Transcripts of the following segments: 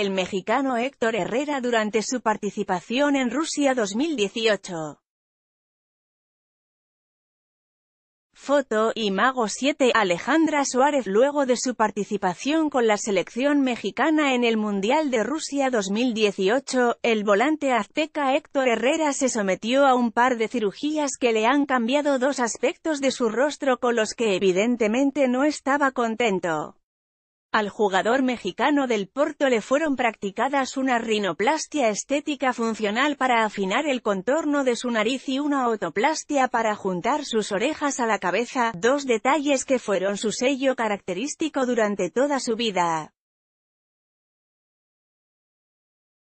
el mexicano Héctor Herrera durante su participación en Rusia 2018. Foto, y Mago 7, Alejandra Suárez Luego de su participación con la selección mexicana en el Mundial de Rusia 2018, el volante azteca Héctor Herrera se sometió a un par de cirugías que le han cambiado dos aspectos de su rostro con los que evidentemente no estaba contento. Al jugador mexicano del Porto le fueron practicadas una rinoplastia estética funcional para afinar el contorno de su nariz y una otoplastia para juntar sus orejas a la cabeza, dos detalles que fueron su sello característico durante toda su vida.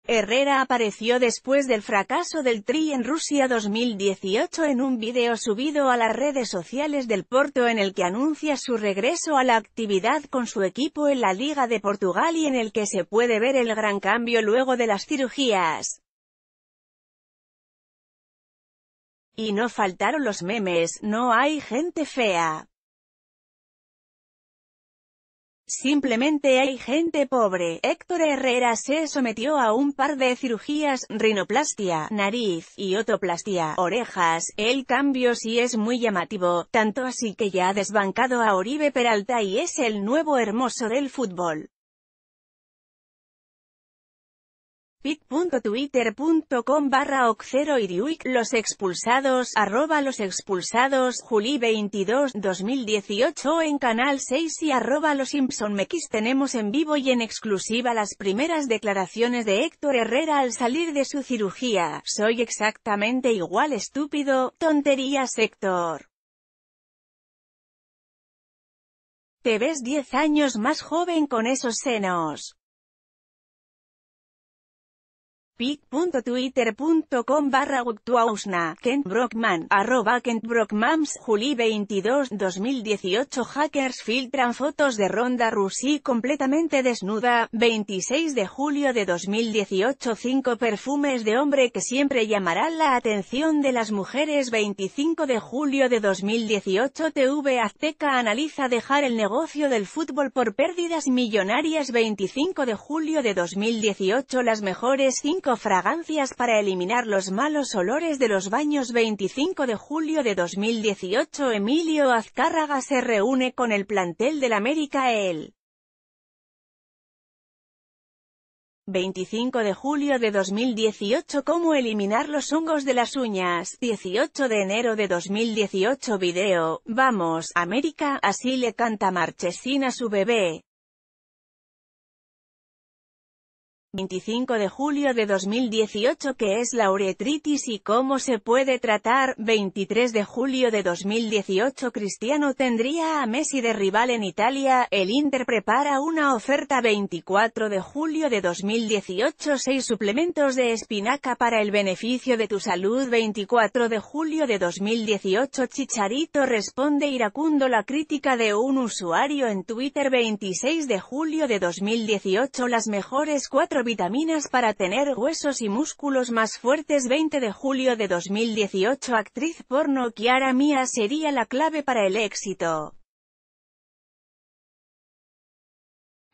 Herrera apareció después del fracaso del Tri en Rusia 2018 en un video subido a las redes sociales del Porto en el que anuncia su regreso a la actividad con su equipo en la Liga de Portugal y en el que se puede ver el gran cambio luego de las cirugías. Y no faltaron los memes, no hay gente fea. Simplemente hay gente pobre. Héctor Herrera se sometió a un par de cirugías, rinoplastia, nariz y otoplastia, orejas. El cambio sí es muy llamativo, tanto así que ya ha desbancado a Oribe Peralta y es el nuevo hermoso del fútbol. pit.twitter.com barra oxero iriuic los expulsados, arroba los expulsados, Juli 22, 2018 en Canal 6 y arroba los Simpson tenemos en vivo y en exclusiva las primeras declaraciones de Héctor Herrera al salir de su cirugía, soy exactamente igual estúpido, tonterías Héctor. Te ves 10 años más joven con esos senos pic.twitter.com barra uctuausna Kent Brockman, arroba Kent Brockmans, Juli 22, 2018 Hackers filtran fotos de Ronda rusi completamente desnuda, 26 de julio de 2018 5 perfumes de hombre que siempre llamarán la atención de las mujeres 25 de julio de 2018 TV Azteca analiza dejar el negocio del fútbol por pérdidas millonarias 25 de julio de 2018 las mejores 5 5 fragancias para eliminar los malos olores de los baños 25 de julio de 2018 Emilio Azcárraga se reúne con el plantel del América el 25 de julio de 2018 Cómo eliminar los hongos de las uñas, 18 de enero de 2018 Video, Vamos, América, así le canta Marchesín a su bebé. 25 de julio de 2018 que es la uretritis y cómo se puede tratar? 23 de julio de 2018 Cristiano tendría a Messi de rival en Italia, el Inter prepara una oferta 24 de julio de 2018 6 suplementos de espinaca para el beneficio de tu salud 24 de julio de 2018 Chicharito responde iracundo la crítica de un usuario en Twitter 26 de julio de 2018 Las mejores cuatro vitaminas para tener huesos y músculos más fuertes 20 de julio de 2018 Actriz porno Kiara Mía sería la clave para el éxito.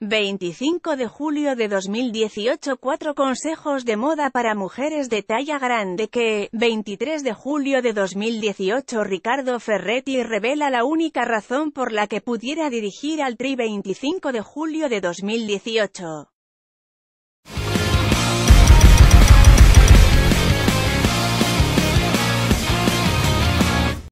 25 de julio de 2018 4 consejos de moda para mujeres de talla grande que, 23 de julio de 2018 Ricardo Ferretti revela la única razón por la que pudiera dirigir al Tri 25 de julio de 2018.